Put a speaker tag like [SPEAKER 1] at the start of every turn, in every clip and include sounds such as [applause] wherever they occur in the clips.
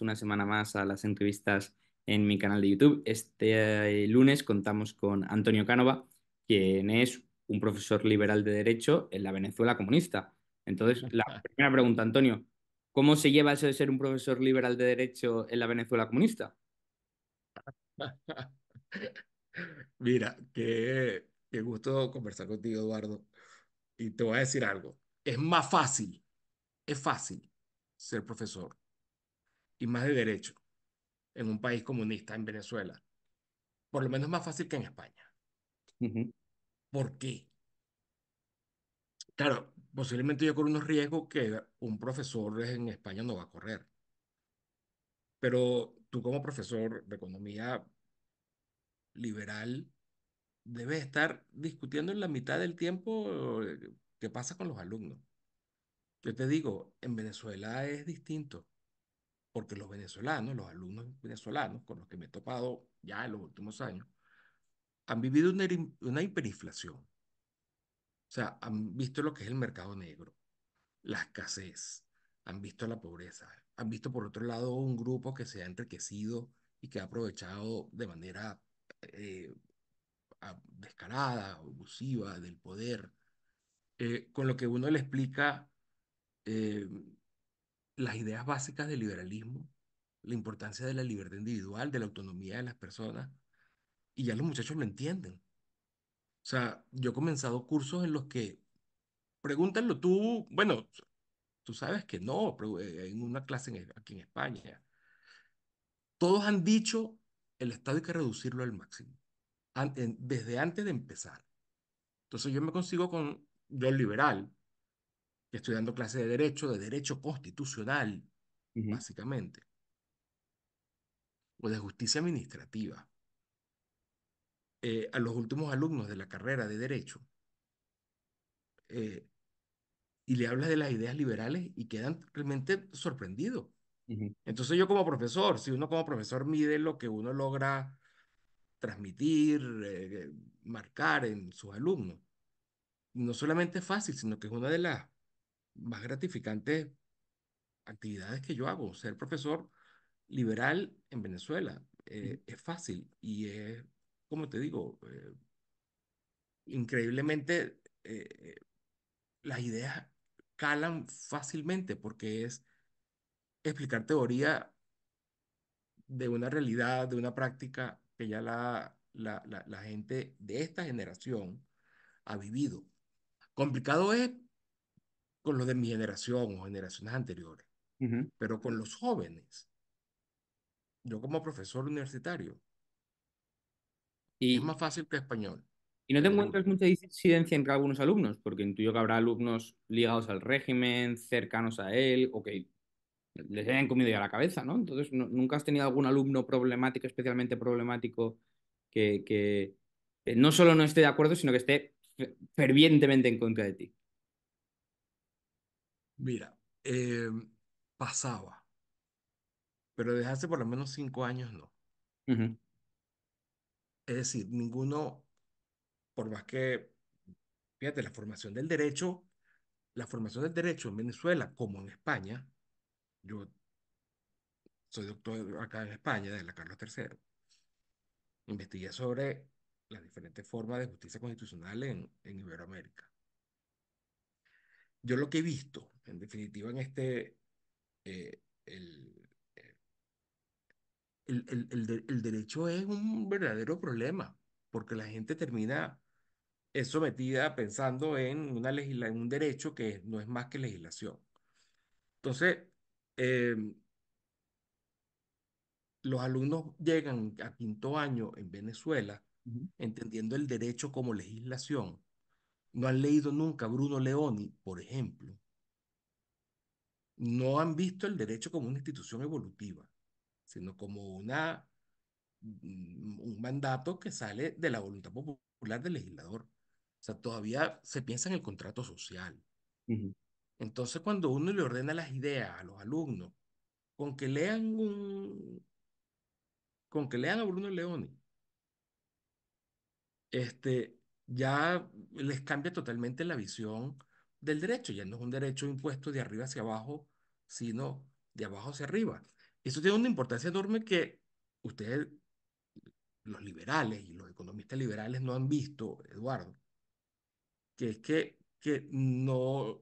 [SPEAKER 1] una semana más a las entrevistas en mi canal de YouTube. Este eh, lunes contamos con Antonio Cánova, quien es un profesor liberal de Derecho en la Venezuela comunista. Entonces, la [laughs] primera pregunta, Antonio, ¿cómo se lleva eso de ser un profesor liberal de
[SPEAKER 2] Derecho en la Venezuela comunista? [laughs] Mira, qué, qué gusto conversar contigo, Eduardo. Y te voy a decir algo. Es más fácil, es fácil ser profesor y más de derecho en un país comunista, en Venezuela. Por lo menos más fácil que en España. ¿Por qué? Claro, posiblemente yo corro unos riesgos que un profesor en España no va a correr. Pero tú como profesor de economía liberal debes estar discutiendo en la mitad del tiempo eh, qué pasa con los alumnos. Yo te digo, en Venezuela es distinto porque los venezolanos, los alumnos venezolanos con los que me he topado ya en los últimos años, han vivido una, hiperinflación. O sea, han visto lo que es el mercado negro, la escasez, han visto la pobreza, han visto por otro lado un grupo que se ha enriquecido y que ha aprovechado de manera eh, descarada, abusiva del poder, eh, con lo que uno le explica eh, las ideas básicas del liberalismo, la importancia de la libertad individual, de la autonomía de las personas, y ya los muchachos lo entienden. O sea, yo he comenzado cursos en los que, pregúntalo tú, bueno, tú sabes que no, pero eh, en una clase aquí en España, todos han dicho, el Estado hay que reducirlo al máximo, desde antes de empezar. Entonces yo me consigo con, yo liberal, que estoy dando clases de derecho, de derecho constitucional, básicamente, o de justicia administrativa, eh, a los últimos alumnos de la carrera de derecho, eh, y le hablas de las ideas liberales y quedan realmente sorprendidos. Entonces yo como profesor, si uno como profesor mide lo que uno logra transmitir, eh, marcar en sus alumnos, no solamente es fácil, sino que es una de las más gratificantes actividades que yo hago. Ser profesor liberal en Venezuela eh, es fácil y es, como te digo, eh, increíblemente eh, las ideas calan fácilmente porque es explicar teoría de una realidad, de una práctica que ya la, la, la gente de esta generación ha vivido. Complicado es con los de mi generación o generaciones anteriores, pero con los jóvenes. Yo como profesor universitario, y, es más fácil que español.
[SPEAKER 1] ¿Y no te encuentras mucha disidencia entre algunos alumnos? Porque intuyo que habrá alumnos ligados al régimen, cercanos a él, o que les hayan comido ya la cabeza, ¿no? Entonces, ¿nunca has tenido algún alumno problemático, especialmente problemático, que, que, no solo no esté de acuerdo, sino que esté fervientemente en contra de ti?
[SPEAKER 2] Mira, eh, pasaba, pero desde hace por lo menos cinco años no. Es decir, ninguno, por más que, fíjate, la formación del derecho, la formación del derecho en Venezuela como en España, yo soy doctor acá en España, de la Carlos III, investigué sobre las diferentes formas de justicia constitucional en, en Iberoamérica yo lo que he visto, en definitiva, en este, eh, eh, el, derecho es un verdadero problema, porque la gente termina eh, sometida pensando en, una en un derecho que no es más que legislación. Entonces, em, los alumnos llegan a quinto año en Venezuela entendiendo el derecho como legislación no han leído nunca Bruno Leoni, por ejemplo. No han visto el derecho como una institución evolutiva, sino como una, mm, un mandato que sale de la voluntad popular del legislador. O sea, todavía se piensa en el contrato social. Entonces, cuando uno le ordena las ideas a los alumnos, con que lean un, con que lean a Bruno Leoni, este, ya les cambia totalmente la visión del derecho. Ya no es un derecho impuesto de arriba hacia abajo, sino de abajo hacia arriba. Eso tiene una importancia enorme que ustedes, los liberales y los economistas liberales, no han visto, Eduardo, que es que, que no,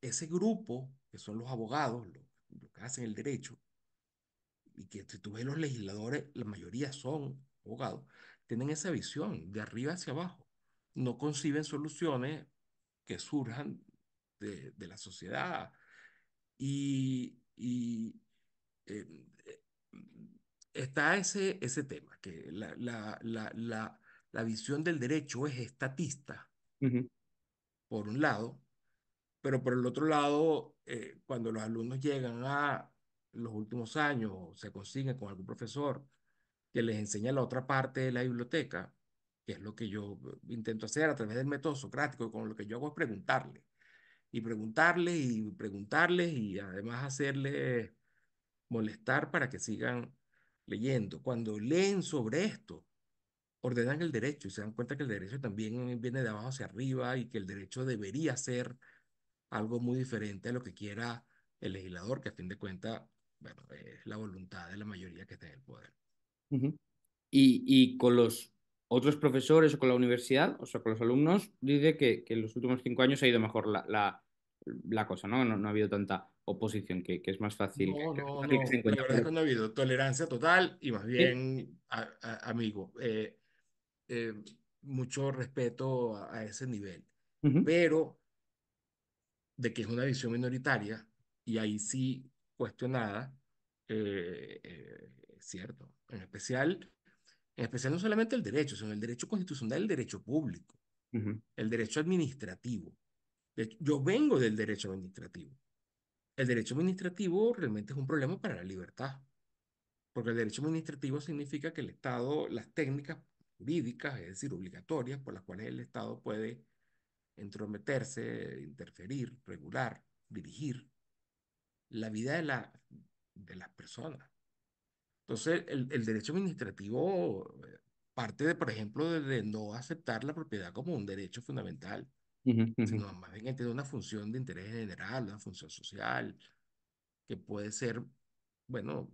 [SPEAKER 2] ese grupo, que son los abogados, los, que hacen el derecho, y que si tú ves los legisladores, la mayoría son abogados, tienen esa visión de arriba hacia abajo no conciben soluciones que surjan de, la sociedad. Y, em, eh, está ese, ese tema, que la, la, la, visión del derecho es estatista, por un lado, pero por el otro lado, eh, cuando los alumnos llegan a los últimos años, se consiguen con algún profesor que les enseña la otra parte de la biblioteca, que es lo que yo eh, intento hacer a través del método socrático, con lo que yo hago es preguntarle, y preguntarle, y preguntarle, y además hacerle molestar para que sigan leyendo. Cuando leen sobre esto, ordenan el derecho y se dan cuenta que el derecho también viene de abajo hacia arriba y que el derecho debería ser algo muy diferente a lo que quiera el legislador, que a fin de cuentas, bueno, es la voluntad de la mayoría que está en el poder.
[SPEAKER 1] y, y con los otros profesores o con la universidad, o sea, con los alumnos, dice que, que en los últimos cinco años ha ido mejor la, la, cosa, ¿no? ¿no? ha habido tanta oposición, que, que es más fácil. No, no, no, la verdad es que no ha habido
[SPEAKER 2] tolerancia total y más bien, amigo, eh, eh, mucho respeto a, ese nivel. Pero de que es una visión minoritaria y ahí sí cuestionada, eh, es cierto. En especial en especial no solamente el derecho, sino el derecho constitucional, el derecho público, el derecho administrativo. yo vengo del derecho administrativo. El derecho administrativo realmente es un problema para la libertad, porque el derecho administrativo significa que el Estado, las técnicas jurídicas, es decir, obligatorias, por las cuales el Estado puede entrometerse, interferir, regular, dirigir la vida de, la, de las personas entonces, el, derecho administrativo eh, parte, de, por ejemplo, de, no aceptar la propiedad como un derecho fundamental, sino más bien tiene una función de interés general, una función social, que puede ser, bueno,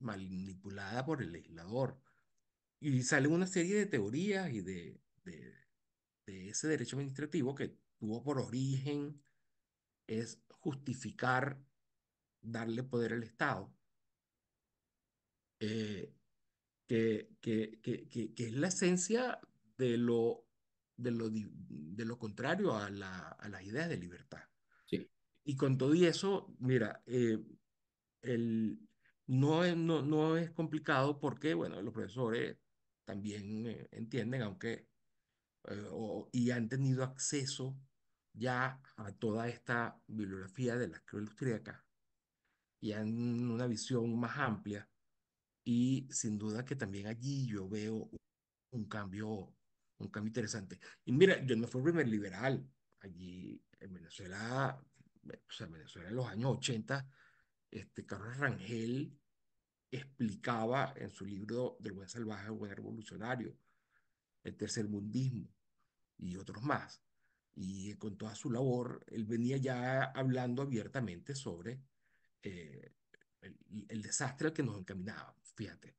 [SPEAKER 2] manipulada por el legislador. Y sale una serie de teorías y de, de, de ese derecho administrativo que tuvo por origen es justificar darle poder al Estado eh, que, que, que, que, es la esencia de lo, de lo, de lo contrario a, la, a las ideas de libertad. Y con todo y eso, mira, eh, el, no, es, no, no es complicado porque, bueno, los profesores también eh, entienden, aunque, o, y han tenido acceso ya a toda esta bibliografía de la escritura austríaca y han una visión más amplia y sin duda que también allí yo veo un cambio, un cambio interesante. Y mira, yo no fui primer liberal allí en Venezuela, eh, o sea, en Venezuela en los años 80, este Carlos Rangel explicaba en su libro Del buen salvaje al buen revolucionario, el tercer mundismo y otros más. Y eh, con toda su labor, él venía ya hablando abiertamente sobre eh, el, desastre al que nos encaminaba fíjate.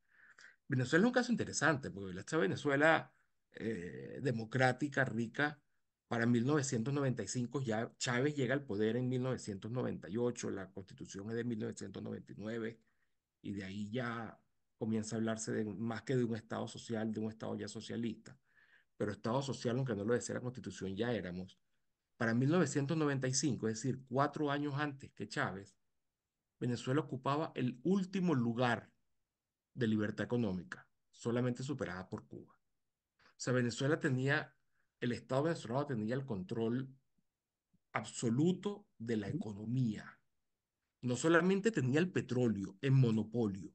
[SPEAKER 2] Venezuela es un caso interesante, porque esta Venezuela eh, democrática, rica, para 1995 ya Chávez llega al poder en 1998, la constitución es de 1999, y de ahí ya comienza a hablarse de, más que de un Estado social, de un Estado ya socialista. Pero Estado social, aunque no lo decía la constitución, ya éramos. Para 1995, es decir, cuatro años antes que Chávez, Venezuela ocupaba el último lugar de libertad económica, solamente superada por Cuba. O sea, Venezuela tenía, el Estado venezolano tenía el control absoluto de la economía. No solamente tenía el petróleo en monopolio,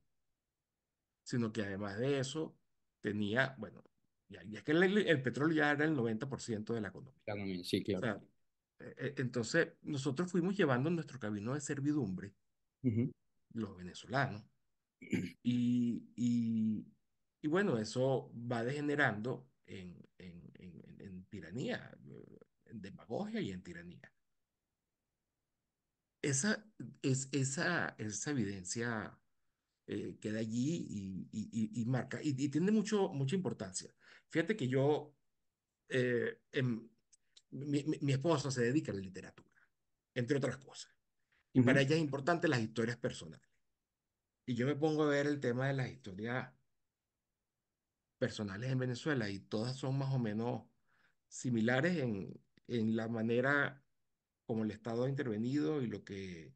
[SPEAKER 2] sino que además de eso tenía, bueno, ya, que el, petróleo ya era el 90% de la economía. E, e, entonces, nosotros fuimos llevando nuestro camino de servidumbre los venezolanos. Y, bueno, eso va degenerando en, en, en, tiranía, en demagogia y en tiranía. Esa, es, esa, esa evidencia eh, queda allí y, marca, y, tiene mucho, mucha importancia. Fíjate que yo, eh, em, mi, mi, mi esposa se dedica a la literatura, entre otras cosas. Y para ella es importante las historias personales. Y yo me pongo a ver el tema de las historias personales en Venezuela y todas son más o menos similares en, en la manera como el Estado ha intervenido y lo que,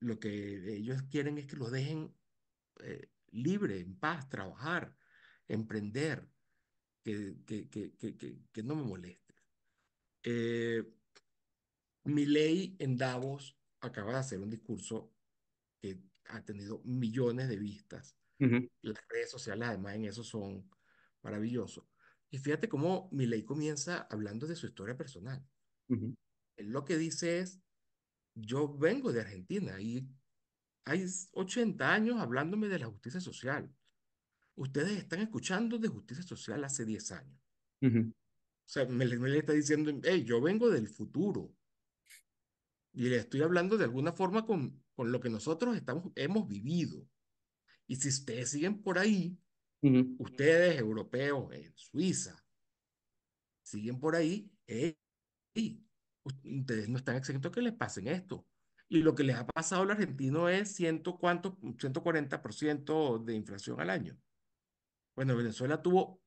[SPEAKER 2] lo que ellos quieren es que los dejen eh, libre, en paz, trabajar, emprender, que, que, que, que no me moleste. Eh, mi ley en Davos acaba de hacer un discurso que ha tenido millones de vistas.
[SPEAKER 1] Las
[SPEAKER 2] redes sociales, además, en eso son maravillosos. Y fíjate cómo Milei comienza hablando de su historia personal. lo que dice es, yo vengo de Argentina y hay 80 años hablándome de la justicia social. Ustedes están escuchando de justicia social hace 10 años. O sea, me, le está diciendo, yo vengo del futuro. Y le estoy hablando de alguna forma con, con lo que nosotros estamos, hemos vivido. Y si ustedes siguen por ahí, ustedes europeos en Suiza, siguen por ahí, y ustedes no están exentos que les pasen esto. Y lo que les ha pasado al argentino es ciento cuánto, 140% de inflación al año. Bueno, Venezuela tuvo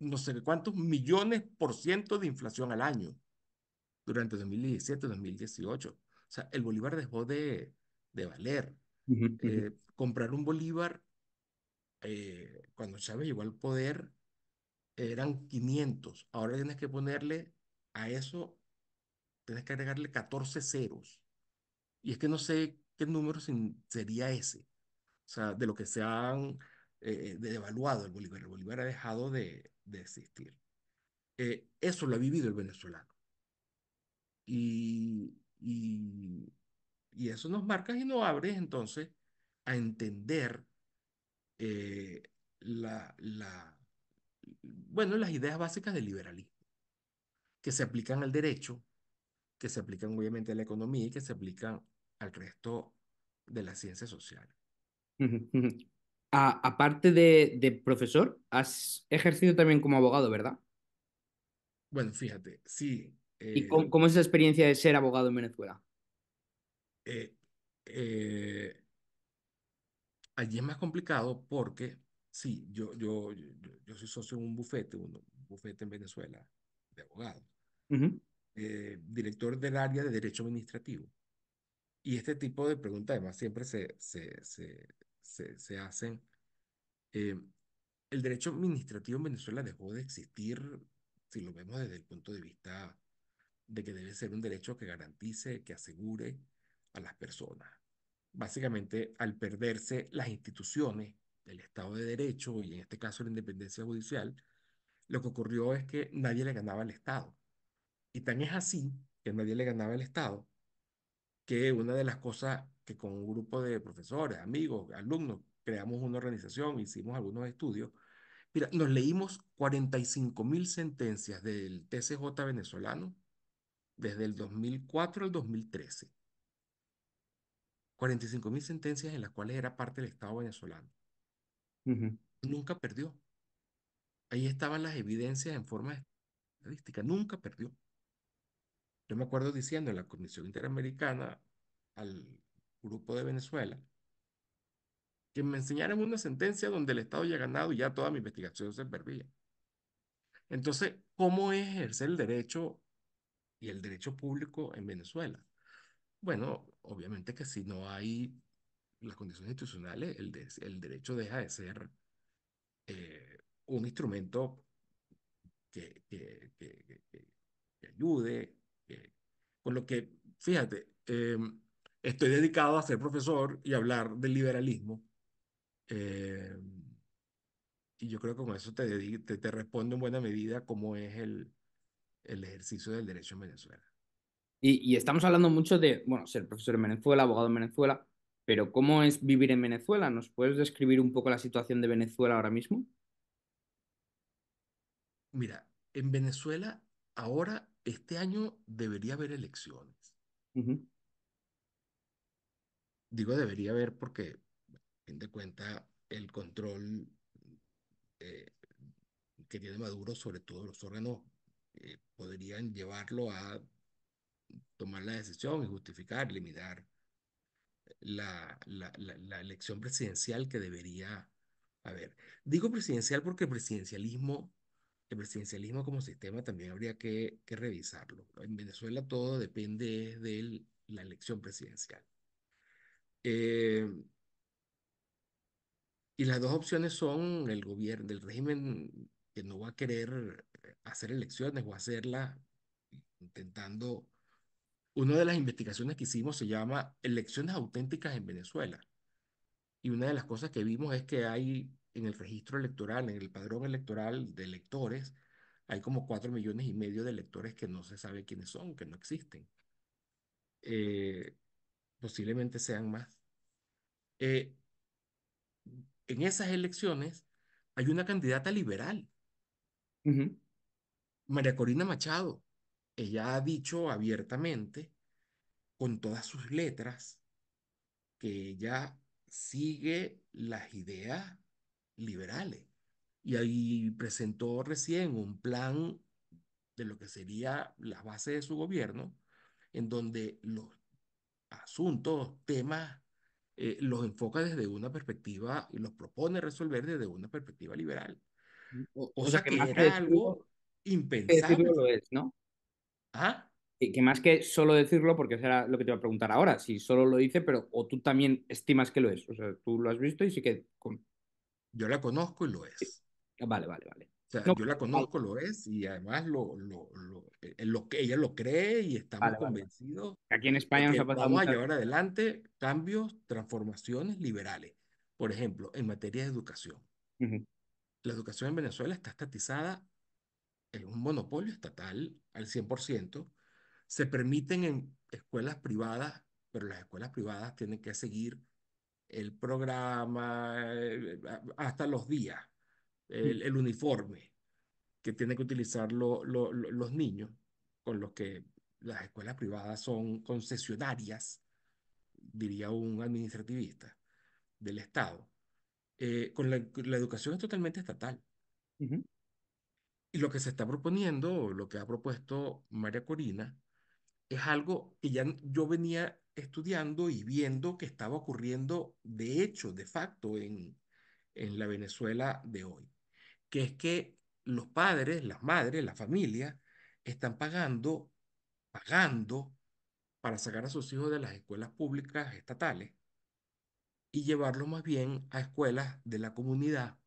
[SPEAKER 2] no sé cuántos millones por ciento de inflación al año durante 2017, 2018 sea, el bolívar dejó de, valer. Eh, comprar un bolívar, eh, cuando Chávez llegó al poder, eran 500. Ahora tienes que ponerle a eso, tienes que agregarle 14 ceros. Y es que no sé qué número sería ese. O sea, de lo que se han eh, devaluado el bolívar. El bolívar ha dejado de, existir. eso lo ha vivido el venezolano. Y y, y eso nos marca y nos abre entonces a entender eh, la, la, bueno, las ideas básicas del liberalismo, que se aplican al derecho, que se aplican obviamente a la economía y que se aplican al resto de las ciencias sociales.
[SPEAKER 1] aparte de, de, profesor, has ejercido también como abogado, ¿verdad? Bueno,
[SPEAKER 2] fíjate, sí,
[SPEAKER 1] ¿Y eh, cómo, es esa experiencia de ser abogado en
[SPEAKER 2] Venezuela? Eh, eh, allí es más complicado porque, sí, yo, yo, yo, soy socio de un bufete, un bufete en Venezuela de abogados, director del área de Derecho Administrativo. Y este tipo de preguntas, además, siempre se, se, se, se, se hacen. el derecho administrativo en Venezuela dejó de existir si lo vemos desde el punto de vista de que debe ser un derecho que garantice, que asegure a las personas. Básicamente, al perderse las instituciones del Estado de Derecho y en este caso la independencia judicial, lo que ocurrió es que nadie le ganaba al Estado. Y tan es así que nadie le ganaba al Estado, que una de las cosas que con un grupo de profesores, amigos, alumnos, creamos una organización, hicimos algunos estudios, mira, nos leímos 45 mil sentencias del TCJ venezolano desde el 2004 al 2013. mil sentencias en las cuales era parte del Estado venezolano. Nunca perdió. Ahí estaban las evidencias en forma estadística. Nunca perdió. Yo me acuerdo diciendo en la Comisión Interamericana al grupo de Venezuela que me enseñaran una sentencia donde el Estado ya ganado y ya toda mi investigación se perdía. Entonces, ¿cómo es ejercer el derecho y el derecho público en Venezuela? Bueno, obviamente que si no hay las condiciones institucionales, el, el derecho deja de ser eh, un instrumento que, que, que, ayude. con lo que, fíjate, eh, estoy dedicado a ser profesor y hablar del liberalismo. Eh, y yo creo que con eso te, te, te, respondo en buena medida cómo es el, el ejercicio del derecho en Venezuela.
[SPEAKER 1] Y, estamos hablando mucho de, bueno, ser profesor en Venezuela, abogado en Venezuela, pero ¿cómo es vivir en Venezuela? ¿Nos puedes describir un poco la situación de Venezuela ahora mismo?
[SPEAKER 2] Mira, en Venezuela ahora, este año debería haber elecciones. Digo debería haber porque, a fin de cuenta, el control eh, que tiene Maduro sobre todos los órganos eh, podrían llevarlo a tomar la decisión y justificar, limitar la, la, la, elección presidencial que debería haber. Digo presidencial porque el presidencialismo, el presidencialismo como sistema también habría que, que revisarlo. En Venezuela todo depende de la elección presidencial. Eh, y las dos opciones son el gobierno, del régimen que no va a querer hacer elecciones o hacerla intentando... Una de las investigaciones que hicimos se llama Elecciones auténticas en Venezuela. Y una de las cosas que vimos es que hay en el registro electoral, en el padrón electoral de electores, hay como cuatro millones y medio de electores que no se sabe quiénes son, que no existen. Eh, posiblemente sean más. Eh, en esas elecciones hay una candidata liberal. María Corina Machado, ella ha dicho abiertamente, con todas sus letras, que ella sigue las ideas liberales. Y ahí presentó recién un plan de lo que sería la base de su gobierno, en donde los asuntos, temas, eh, los enfoca desde una perspectiva y los propone resolver desde una perspectiva liberal.
[SPEAKER 1] O, sea que, que algo impensable. lo es, ¿no? ¿Ah? Y que más que solo decirlo, porque será lo que te iba a preguntar ahora, si solo lo dice, pero o tú también estimas que lo es. O sea, tú lo has visto y sí
[SPEAKER 2] que. Yo la conozco y lo es. Ah, vale, vale, vale. O sea, yo la conozco, lo es, y además lo, lo, lo, eh, lo, que ella lo cree y estamos muy convencidos. Aquí
[SPEAKER 1] en España nos ha pasado. Vamos a llevar
[SPEAKER 2] adelante cambios, transformaciones liberales. Por ejemplo, en materia de educación. La educación en Venezuela está estatizada es un monopolio estatal al 100%. Se permiten en escuelas privadas, pero las escuelas privadas tienen que seguir el programa, eh, hasta los días, mm. el, uniforme que tienen que utilizar lo, los niños, con los que las escuelas privadas son concesionarias, diría un administrativista del Estado. Eh, con la, la, educación es totalmente estatal. Uh y lo que se está proponiendo, lo que ha propuesto María Corina, es algo que ya yo venía estudiando y viendo que estaba ocurriendo de hecho, de facto, en, en la Venezuela de hoy, que es que los padres, las madres, las familias, están pagando, pagando para sacar a sus hijos de las escuelas públicas estatales y llevarlos más bien a escuelas de la comunidad,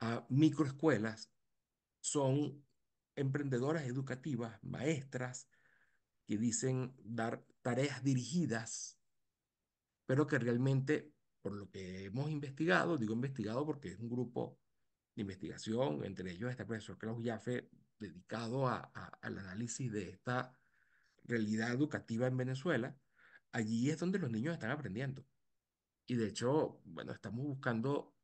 [SPEAKER 2] a microescuelas son emprendedoras educativas, maestras, que dicen dar tareas dirigidas, pero que realmente, por lo que hemos investigado, digo investigado porque es un grupo de investigación, entre ellos está el profesor Klaus Jaffe, dedicado al análisis de esta realidad educativa en Venezuela, allí es donde los niños están aprendiendo. Y de hecho, bueno, estamos buscando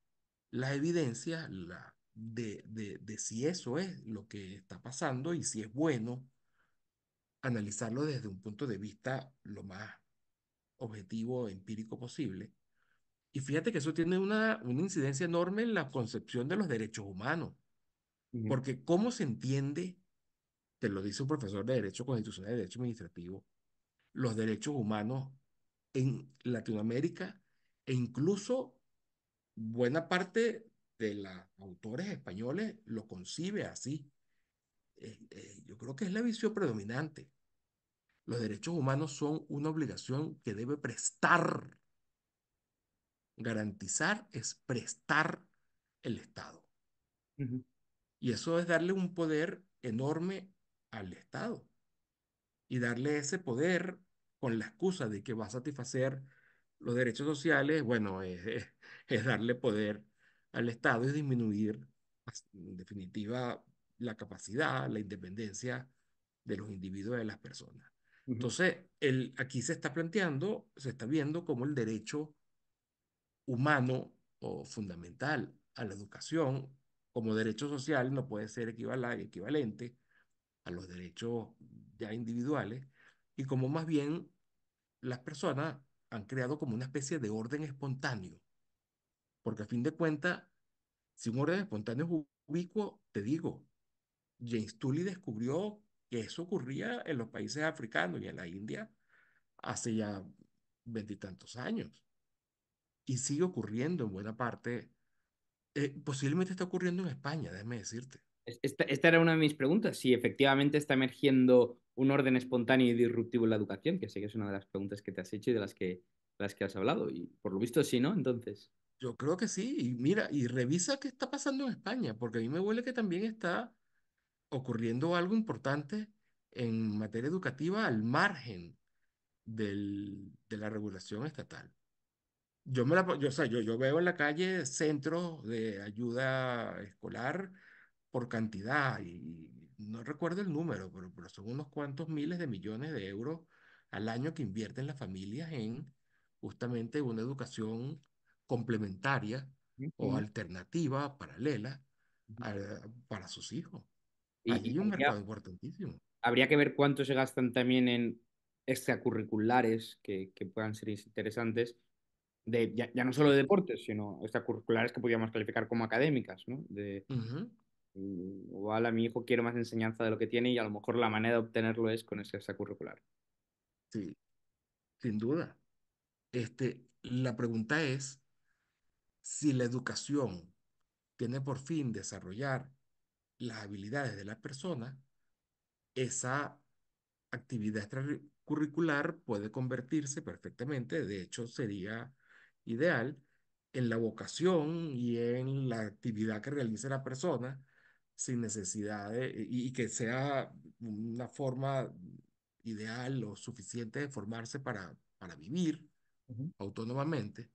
[SPEAKER 2] la evidencia, la, de, de, si eso es lo que está pasando y si es bueno analizarlo desde un punto de vista lo más objetivo, empírico posible. Y fíjate que eso tiene una, una incidencia enorme en la concepción de los derechos humanos. Porque cómo se entiende, te lo dice un profesor de Derecho Constitucional y Derecho Administrativo, los derechos humanos en Latinoamérica e incluso buena parte de los autores españoles lo concibe así. Eh, eh, yo creo que es la visión predominante. Los derechos humanos son una obligación que debe prestar. Garantizar es prestar el Estado. Y eso es darle un poder enorme al Estado. Y darle ese poder con la excusa de que va a satisfacer los derechos sociales, bueno, es, es darle poder al Estado es disminuir, en definitiva, la capacidad, la independencia de los individuos de las personas. Entonces, el, aquí se está planteando, se está viendo como el derecho humano o fundamental a la educación como derecho social no puede ser equivalente a los derechos ya individuales y como más bien las personas han creado como una especie de orden espontáneo porque a fin de cuentas, si un orden espontáneo es ubicuo, te digo, James Tully descubrió que eso ocurría en los países africanos y en la India hace ya veintitantos años. Y sigue ocurriendo en buena parte. Eh, posiblemente está ocurriendo en España, déjame decirte. Esta, era
[SPEAKER 1] una de mis preguntas, si efectivamente está emergiendo un orden espontáneo y disruptivo en la educación, que sé que es una de las preguntas que te has hecho y de las que, las que has hablado. Y por lo visto sí, ¿no? Entonces.
[SPEAKER 2] Yo creo que sí, y mira, y revisa qué está pasando en España, porque a mí me huele que también está ocurriendo algo importante en materia educativa al margen de la regulación estatal. Yo, me la, yo, yo, veo en la calle centros de ayuda escolar por cantidad y, no recuerdo el número, pero, pero son unos cuantos miles de millones de euros al año que invierten las familias en justamente una educación complementaria o alternativa, paralela, para sus hijos.
[SPEAKER 1] Y, un mercado
[SPEAKER 2] importantísimo.
[SPEAKER 1] Habría que ver cuánto se gastan también en extracurriculares que, puedan ser interesantes, de, ya, no solo de deportes, sino extracurriculares que podríamos calificar como académicas, ¿no? De, mm, a mi hijo quiere más enseñanza de lo que tiene y a lo mejor la manera de obtenerlo es con ese extracurricular.
[SPEAKER 2] Sí, sin duda. Este, la pregunta es, si la educación tiene por fin desarrollar las habilidades de la persona, esa actividad extracurricular puede convertirse perfectamente, de hecho sería ideal, en la vocación y en la actividad que realice la persona sin necesidad y, que sea una forma ideal o suficiente de formarse para, vivir autónomamente,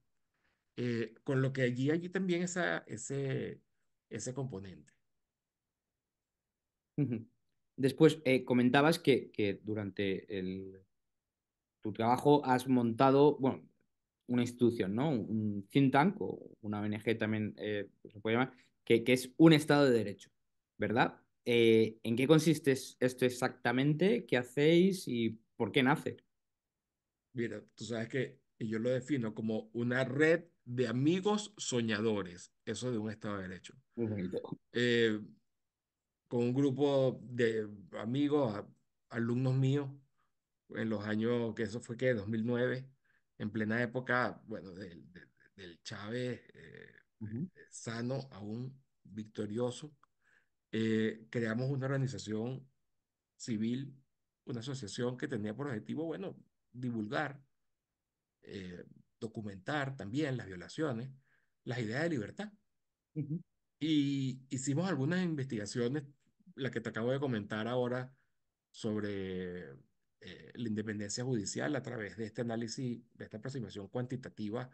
[SPEAKER 2] eh, con lo que allí, allí también esa, ese, ese componente.
[SPEAKER 1] Después eh, comentabas que, durante tu trabajo has montado, bueno, una institución, ¿no? Un think tank o una ONG también eh, se puede llamar, que, es un Estado de Derecho, ¿verdad? ¿En qué consiste esto exactamente? ¿Qué hacéis y por qué nace?
[SPEAKER 2] Mira, tú sabes que yo lo defino como una red de amigos soñadores, eso de un Estado de Derecho. Eh, con un grupo de amigos, alumnos míos, en los años que eso fue que, 2009, en plena época, bueno, del, Chávez eh, eh, sano, aún victorioso, creamos una organización civil, una asociación que tenía por objetivo, bueno, divulgar, eh, documentar también las violaciones, las ideas de libertad. Y hicimos algunas investigaciones, la que te acabo de comentar ahora sobre eh, la independencia judicial a través de este análisis, de esta aproximación cuantitativa,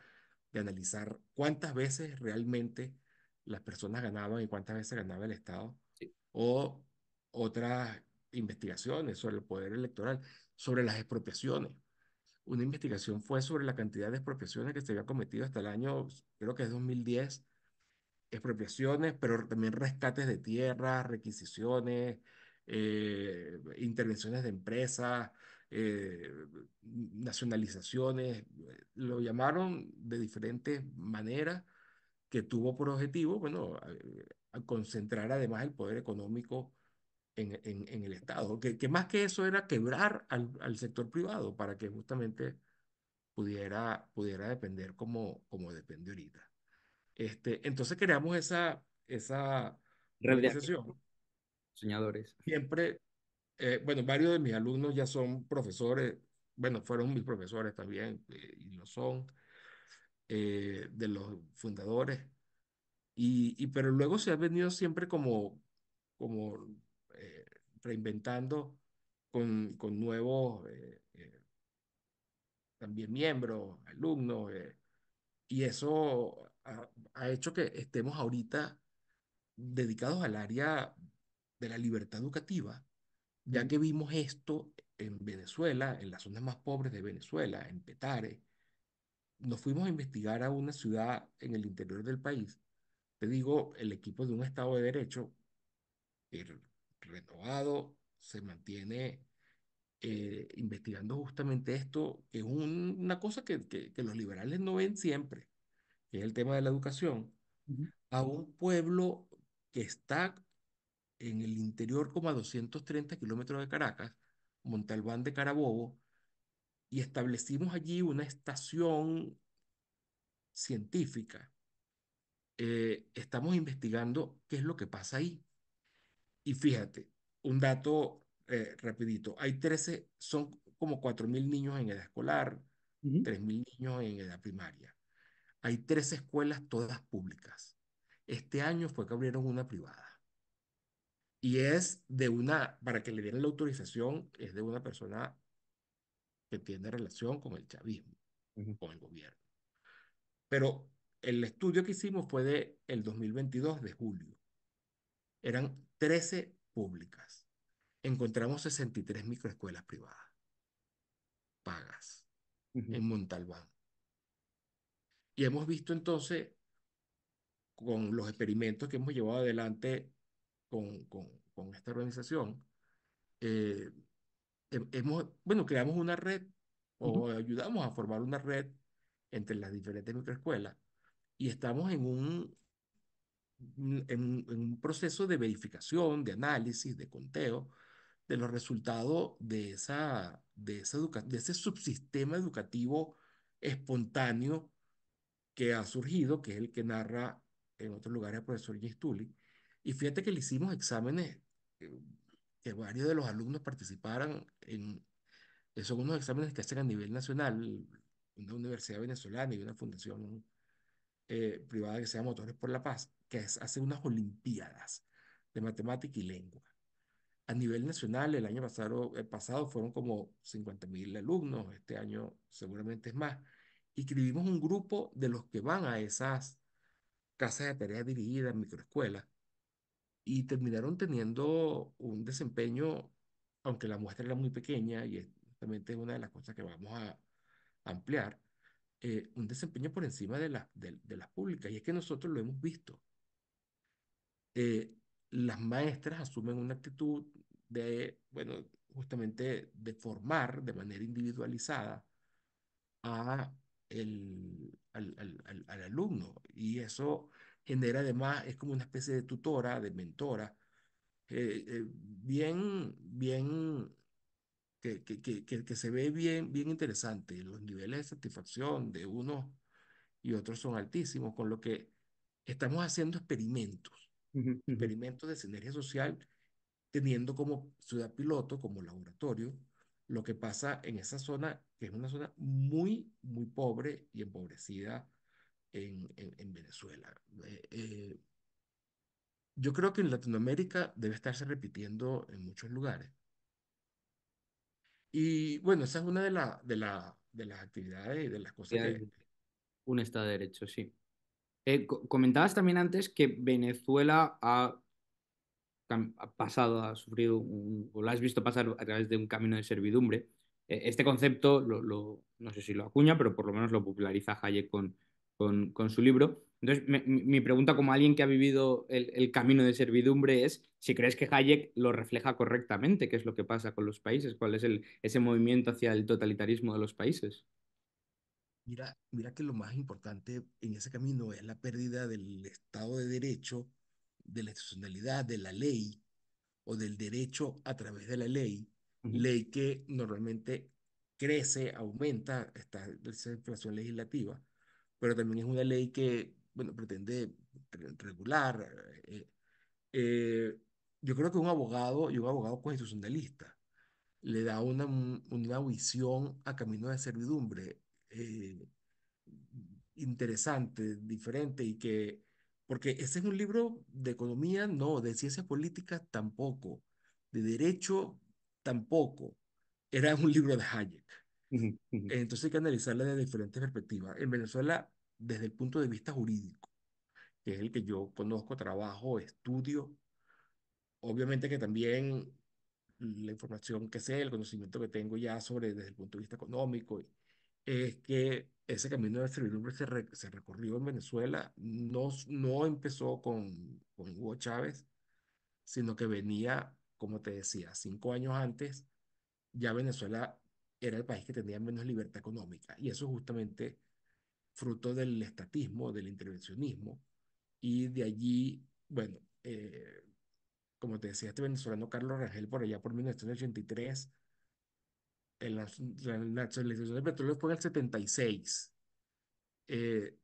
[SPEAKER 2] de analizar cuántas veces realmente las personas ganaban y cuántas veces ganaba el Estado, o otras investigaciones sobre el poder electoral, sobre las expropiaciones una investigación fue sobre la cantidad de expropiaciones que se había cometido hasta el año, creo que es 2010, expropiaciones, pero también rescates de tierras, requisiciones, eh, intervenciones de empresas, eh, nacionalizaciones, lo llamaron de diferentes maneras que tuvo por objetivo, bueno, concentrar además el poder económico en, el Estado, que, que, más que eso era quebrar al, sector privado para que justamente pudiera, pudiera depender como, como depende ahorita. Este, entonces creamos esa, esa realización Soñadores. Siempre, eh, bueno, varios de mis alumnos ya son profesores, bueno, fueron mis profesores también, eh, y lo son, eh, de los fundadores. Y, y, pero luego se ha venido siempre como, como reinventando con, con nuevos eh, eh, también miembros, alumnos, eh, y eso ha, ha hecho que estemos ahorita dedicados al área de la libertad educativa, ya que vimos esto en Venezuela, en las zonas más pobres de Venezuela, en Petare, nos fuimos a investigar a una ciudad en el interior del país. Te digo, el equipo de un Estado de Derecho, renovado, se mantiene eh, investigando justamente esto, que es una cosa que, que, los liberales no ven siempre, que es el tema de la educación, a un pueblo que está en el interior como a 230 kilómetros de Caracas, Montalbán de Carabobo, y establecimos allí una estación científica. Eh, estamos investigando qué es lo que pasa ahí. Y fíjate, un dato eh, rapidito, hay 13, son como 4.000 niños en edad escolar, tres mil 3.000 niños en edad primaria. Hay 13 escuelas todas públicas. Este año fue que abrieron una privada. Y es de una, para que le dieran la autorización, es de una persona que tiene relación con el chavismo, con el gobierno. Pero el estudio que hicimos fue de el 2022 de julio. Eran 13 públicas. Encontramos 63 microescuelas privadas, pagas, en Montalbán. Y hemos visto entonces, con los experimentos que hemos llevado adelante con, con, con esta organización, eh, hemos, bueno, creamos una red o ayudamos a formar una red entre las diferentes microescuelas y estamos en un, en, un proceso de verificación, de análisis, de conteo de los resultados de, esa, de, esa de ese subsistema educativo espontáneo que ha surgido, que es el que narra en otros lugares el profesor Gistuli. Y fíjate que le hicimos exámenes, eh, que varios de los alumnos participaran en, son unos exámenes que hacen a nivel nacional, una universidad venezolana y una fundación eh, privada que se llama Motores por la Paz que hace unas Olimpiadas de Matemática y Lengua. A nivel nacional, el año pasado, fueron como 50.000 alumnos, este año seguramente es más. Y escribimos un grupo de los que van a esas casas de tareas dirigidas, microescuelas, y terminaron teniendo un desempeño, aunque la muestra era muy pequeña, y es una de las cosas que vamos a ampliar, eh, un desempeño por encima de, la, de las públicas. Y es que nosotros lo hemos visto. Eh, las maestras asumen una actitud de, bueno, justamente de formar de manera individualizada a el, al, al, alumno. Y eso genera además, es como una especie de tutora, de mentora, eh, eh, bien, bien, que, que, que, que, se ve bien, bien interesante. Los niveles de satisfacción de unos y otros son altísimos, con lo que estamos haciendo experimentos experimentos de sinergia social, teniendo como ciudad piloto, como laboratorio, lo que pasa en esa zona, que es una zona muy, muy pobre y empobrecida en, en, Venezuela. Eh, eh, yo creo que en Latinoamérica debe estarse repitiendo en muchos lugares. Y bueno, esa es una de, la, de, la, de las actividades y de las cosas que... estado de derecho, sí. Eh,
[SPEAKER 1] comentabas también antes que Venezuela ha, pasado, ha sufrido, o lo has visto pasar a través de un camino de servidumbre. E, este concepto, no sé si lo acuña, pero por lo menos lo populariza Hayek con, su libro. Entonces, mi pregunta como alguien que ha vivido el, camino de servidumbre es si crees que Hayek lo refleja correctamente, qué es lo que pasa con los países, cuál es ese movimiento hacia el totalitarismo de los países.
[SPEAKER 2] Mira, mira que lo más importante en ese camino es la pérdida del Estado de Derecho, de la institucionalidad, de la ley o del derecho a través de la ley, ley que normalmente crece, aumenta, esta esa legislativa, pero también es una ley que, bueno, pretende regular. Eh, eh, yo creo que un abogado y un abogado constitucionalista le da una, una visión a camino de servidumbre eh, interesante, diferente y que, porque ese es un libro de economía, no, de ciencias políticas tampoco, de derecho tampoco, era un libro de Hayek. Entonces hay que analizarla desde diferentes perspectivas. En Venezuela, desde el punto de vista jurídico, que es el que yo conozco, trabajo, estudio, obviamente que también la información que sé, el conocimiento que tengo ya sobre desde el punto de vista económico y, es que ese camino de servidumbre se, se recorrió en Venezuela, no, no empezó con, con Hugo Chávez, sino que venía, como te decía, cinco años antes, ya Venezuela era el país que tenía menos libertad económica, y eso es justamente fruto del estatismo, del intervencionismo, y de allí, bueno, eh, como te decía este venezolano Carlos Rangel por allá por 1983, en la, de petróleo fue en el 76. Eh,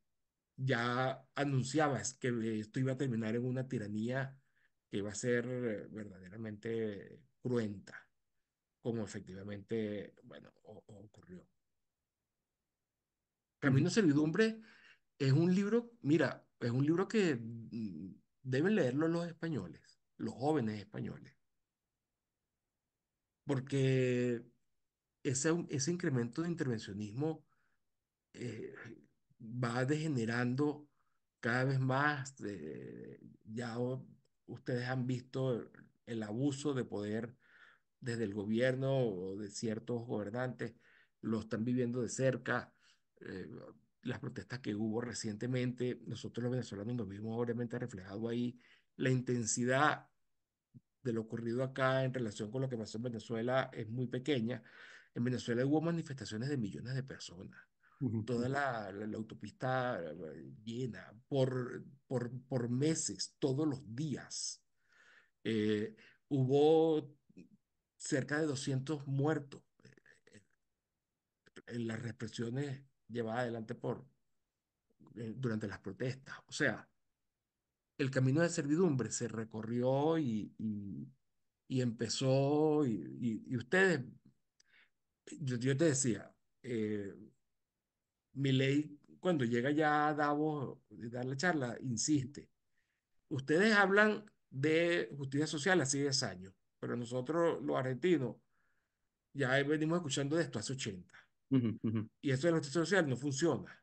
[SPEAKER 2] ya anunciabas que esto iba a terminar en una tiranía que iba a ser eh, verdaderamente cruenta, como efectivamente, bueno, ocurrió. Camino a Servidumbre es un libro, mira, es un libro que mm, deben leerlo los españoles, los jóvenes españoles, porque ese, ese incremento de intervencionismo eh, va degenerando cada vez más. Eh, ya ustedes han visto el, abuso de poder desde el gobierno o de ciertos gobernantes, lo están viviendo de cerca. Eh, las protestas que hubo recientemente, nosotros los venezolanos nos vimos obviamente reflejado ahí la intensidad de lo ocurrido acá en relación con lo que pasó en Venezuela es muy pequeña, en Venezuela hubo manifestaciones de millones de personas. Toda la, autopista eh, llena por, por, por meses, todos los días. Eh, hubo cerca de 200 muertos eh, en las represiones llevadas adelante por, durante las protestas. O sea, el camino de servidumbre se recorrió y, y, empezó, y, ustedes yo, te decía, eh, mi ley cuando llega ya a Davos dar la charla, insiste. Ustedes hablan de justicia social hace 10 años, pero nosotros los argentinos ya venimos escuchando de esto hace 80. Y eso de la justicia social no funciona.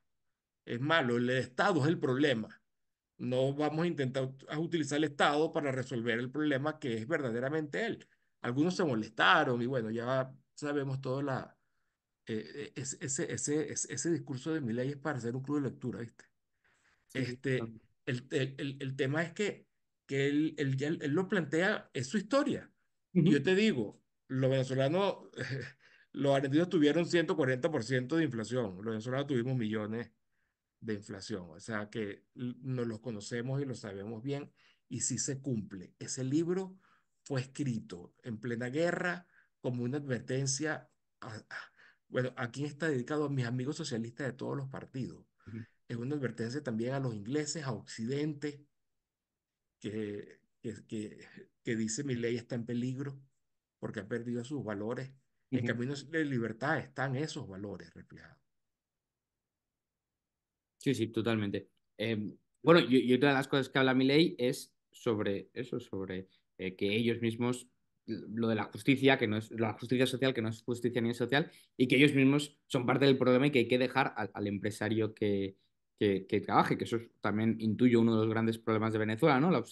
[SPEAKER 2] Es malo, el Estado es el problema. No vamos a intentar utilizar el Estado para resolver el problema que es verdaderamente él. Algunos se molestaron y bueno, ya sabemos todo la, eh, ese, ese, ese, ese, discurso de Milei es para hacer un club de lectura, ¿viste? este, El, el, el, tema es que, que él, él, lo plantea, es su historia. Yo te digo, los venezolanos, [laughs] los argentinos tuvieron 140% de inflación, los venezolanos tuvimos millones de inflación, o sea que nos los conocemos y lo sabemos bien y sí se cumple. Ese libro fue escrito en plena guerra, como una advertencia, bueno, aquí está dedicado a mis amigos socialistas de todos los partidos. Es una advertencia también a los ingleses, a Occidente, que, que, que, dice mi ley está en peligro porque ha perdido sus valores. En Caminos de Libertad están esos valores reflejados.
[SPEAKER 1] Sí, sí, totalmente. Em, bueno, y, otra de las cosas que habla mi ley es sobre eso, sobre eh, que ellos mismos lo de la justicia, que no es la justicia social, que no es justicia ni social, y que ellos mismos son parte del problema y que hay que dejar al, empresario que, trabaje, que eso también intuyo uno de los grandes problemas de Venezuela, ¿no? La